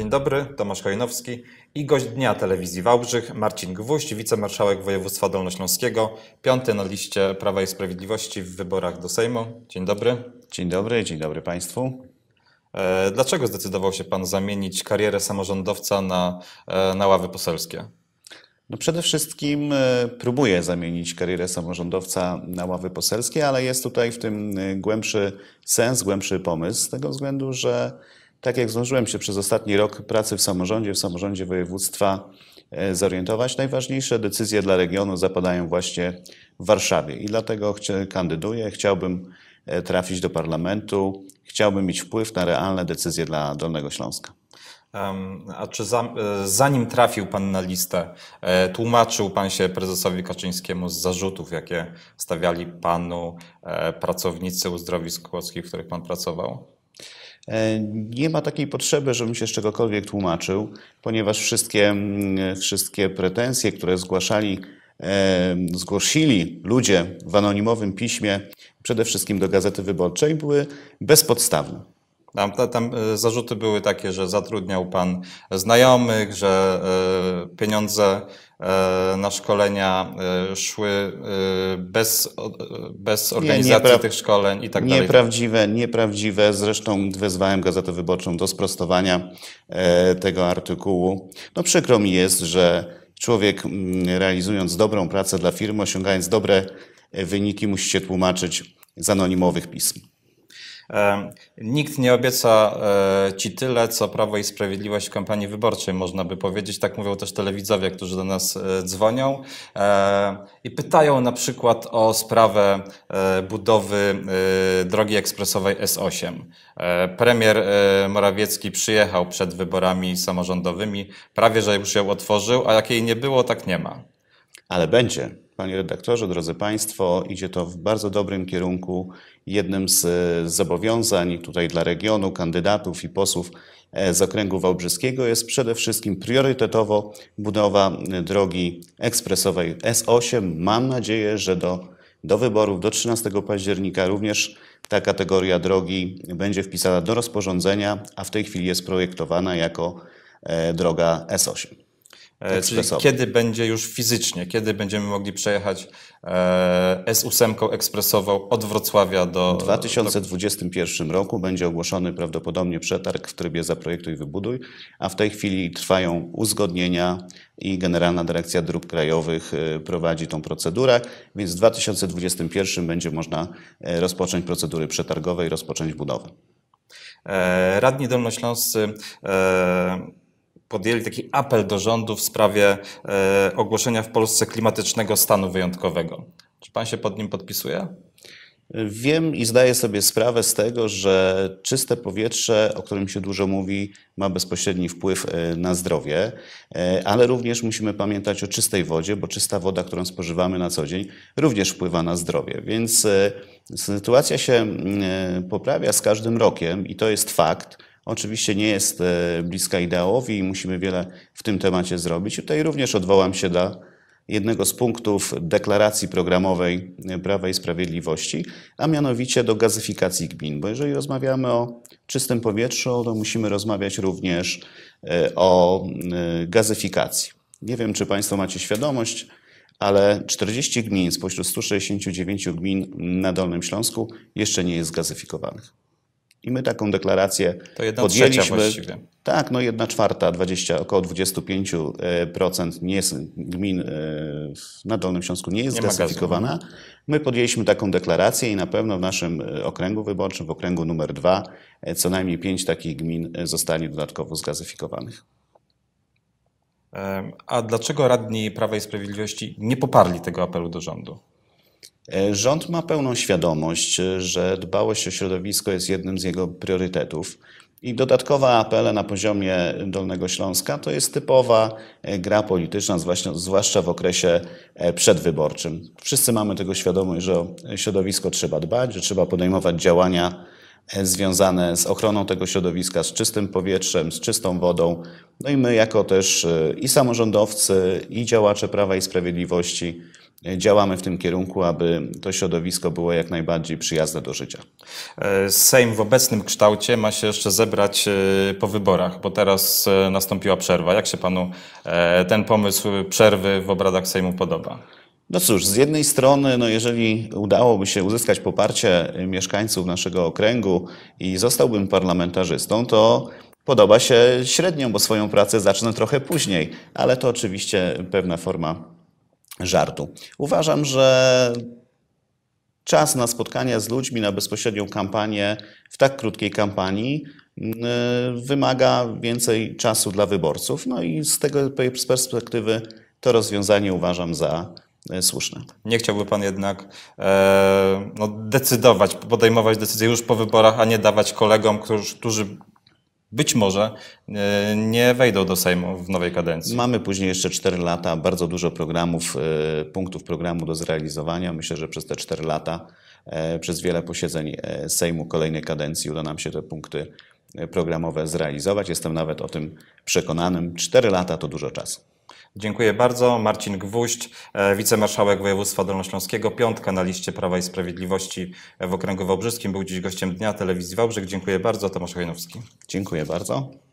Dzień dobry, Tomasz Kajnowski i gość dnia telewizji Wałbrzych, Marcin Gwóźdź, wicemarszałek województwa dolnośląskiego, piąty na liście Prawa i Sprawiedliwości w wyborach do Sejmu. Dzień dobry. Dzień dobry, dzień dobry Państwu. E, dlaczego zdecydował się Pan zamienić karierę samorządowca na, e, na ławy poselskie? No przede wszystkim e, próbuję zamienić karierę samorządowca na ławy poselskie, ale jest tutaj w tym głębszy sens, głębszy pomysł, z tego względu, że tak jak zdążyłem się przez ostatni rok pracy w samorządzie, w samorządzie województwa e, zorientować, najważniejsze decyzje dla regionu zapadają właśnie w Warszawie i dlatego kandyduję, chciałbym e, trafić do parlamentu, chciałbym mieć wpływ na realne decyzje dla Dolnego Śląska. A czy za, e, zanim trafił Pan na listę, tłumaczył Pan się prezesowi Kaczyńskiemu z zarzutów, jakie stawiali Panu pracownicy uzdrowisk kłodzkich, w których Pan pracował? E, nie ma takiej potrzeby, żebym się z czegokolwiek tłumaczył, ponieważ wszystkie, mm, wszystkie pretensje, które zgłaszali, e, zgłosili ludzie w anonimowym piśmie, przede wszystkim do Gazety Wyborczej, były bezpodstawne. Tam, tam, e, zarzuty były takie, że zatrudniał pan znajomych, że pieniądze E, na szkolenia e, szły e, bez, bez organizacji nie, tych szkoleń i tak, tak dalej. Nieprawdziwe, nieprawdziwe. Zresztą wezwałem Gazetę Wyborczą do sprostowania tego artykułu. No przykro mi jest, że człowiek realizując dobrą pracę dla firmy, osiągając dobre wyniki, musi się tłumaczyć z anonimowych pism. Nikt nie obieca e, ci tyle, co Prawo i Sprawiedliwość w kampanii wyborczej, można by powiedzieć. Tak mówią też telewidzowie, którzy do nas e, dzwonią e, i pytają na przykład o sprawę budowy drogi ekspresowej S8. Premier Morawiecki przyjechał przed wyborami samorządowymi, prawie że już ją otworzył, a jak jej nie było, tak nie ma. Ale będzie. Panie redaktorze, drodzy Państwo, idzie to w bardzo dobrym kierunku. Jednym z zobowiązań tutaj dla regionu, kandydatów i posłów e, z okręgu wałbrzyskiego jest przede wszystkim priorytetowo budowa e, drogi ekspresowej S8. Mam nadzieję, że do, do wyborów do 13 października również ta kategoria drogi będzie wpisana do rozporządzenia, a w tej chwili jest projektowana jako e, droga S8. E, tak, czyli kiedy będzie już fizycznie, kiedy będziemy mogli przejechać e, S8 ekspresową od Wrocławia do... W 2021 roku będzie ogłoszony prawdopodobnie przetarg w trybie zaprojektuj wybuduj, a w tej chwili trwają uzgodnienia i Generalna Dyrekcja Dróg Krajowych e, prowadzi tą procedurę, więc w 2021 będzie można rozpocząć procedury przetargowe i rozpocząć budowę. Radni Dolnośląscy podjęli taki apel do rządu w sprawie e, ogłoszenia w Polsce klimatycznego stanu wyjątkowego. Czy pan się pod nim podpisuje? Wiem i zdaję sobie sprawę z tego, że czyste powietrze, o którym się dużo mówi, ma bezpośredni wpływ e, na zdrowie, e, ale również musimy pamiętać o czystej wodzie, bo czysta woda, którą spożywamy na co dzień, również wpływa na zdrowie. Więc sytuacja się mm, poprawia z każdym rokiem i to jest fakt. Oczywiście nie jest e, bliska ideałowi i musimy wiele w tym temacie zrobić. Tutaj również odwołam się do jednego z punktów deklaracji programowej e, Prawa i Sprawiedliwości, a mianowicie do gazyfikacji gmin. Bo jeżeli rozmawiamy o czystym powietrzu, to musimy rozmawiać również e, o gazyfikacji. Nie wiem, czy Państwo macie świadomość, ale 40 gmin spośród 169 gmin na Dolnym Śląsku jeszcze nie jest gazyfikowanych. I my taką deklarację to jedna podjęliśmy. Właściwie. Tak, no jedna czwarta, 20, około 25% e, nie jest, gmin e, na Dolnym Śląsku nie jest nie My podjęliśmy taką deklarację i na pewno w naszym e, okręgu wyborczym, w okręgu numer dwa, co najmniej pięć takich gmin zostanie dodatkowo zgazyfikowanych. A dlaczego radni Prawa i Sprawiedliwości nie poparli tego apelu do rządu? E, rząd ma pełną świadomość, e, że dbałość o środowisko jest jednym z jego priorytetów. I dodatkowe apele na poziomie Dolnego Śląska to jest typowa e, gra polityczna, zwłaszcza w okresie przedwyborczym. Wszyscy mamy tego świadomość, że o środowisko trzeba dbać, że trzeba podejmować działania związane z ochroną tego środowiska, z czystym powietrzem, z czystą wodą. No i my, jako też i samorządowcy, i działacze Prawa i Sprawiedliwości, działamy w tym kierunku, aby to środowisko było jak najbardziej przyjazne do życia. E, Sejm w obecnym kształcie ma się jeszcze zebrać e, po wyborach, bo teraz e, nastąpiła przerwa. Jak się panu ten pomysł przerwy w obradach Sejmu podoba? No cóż, z jednej strony, no jeżeli udałoby się uzyskać poparcie mieszkańców naszego okręgu i zostałbym parlamentarzystą, to podoba się średnią, bo swoją pracę zacznę trochę później, ale to oczywiście pewna forma żartu. Uważam, że czas na spotkania z ludźmi, na bezpośrednią kampanię w tak krótkiej kampanii mm, y, wymaga więcej czasu dla wyborców. No i z tego z perspektywy to rozwiązanie uważam za y, słuszne. Nie chciałby Pan jednak e, no, decydować, podejmować decyzje już po wyborach, a nie dawać kolegom, którzy, którzy być może e, nie wejdą do Sejmu w nowej kadencji. Mamy później jeszcze 4 lata, bardzo dużo programów, e, punktów programu do zrealizowania. Myślę, że przez te 4 lata, e, przez wiele posiedzeń Sejmu kolejnej kadencji uda nam się te punkty programowe zrealizować. Jestem nawet o tym przekonanym. 4 lata to dużo czasu. Dziękuję bardzo. Marcin Gwóźdź, e, wicemarszałek województwa dolnośląskiego, piątka na liście Prawa i Sprawiedliwości w okręgu wałbrzyskim, był dziś gościem Dnia Telewizji Wałbrzych. Dziękuję bardzo. Tomasz Hojnowski. Dziękuję bardzo.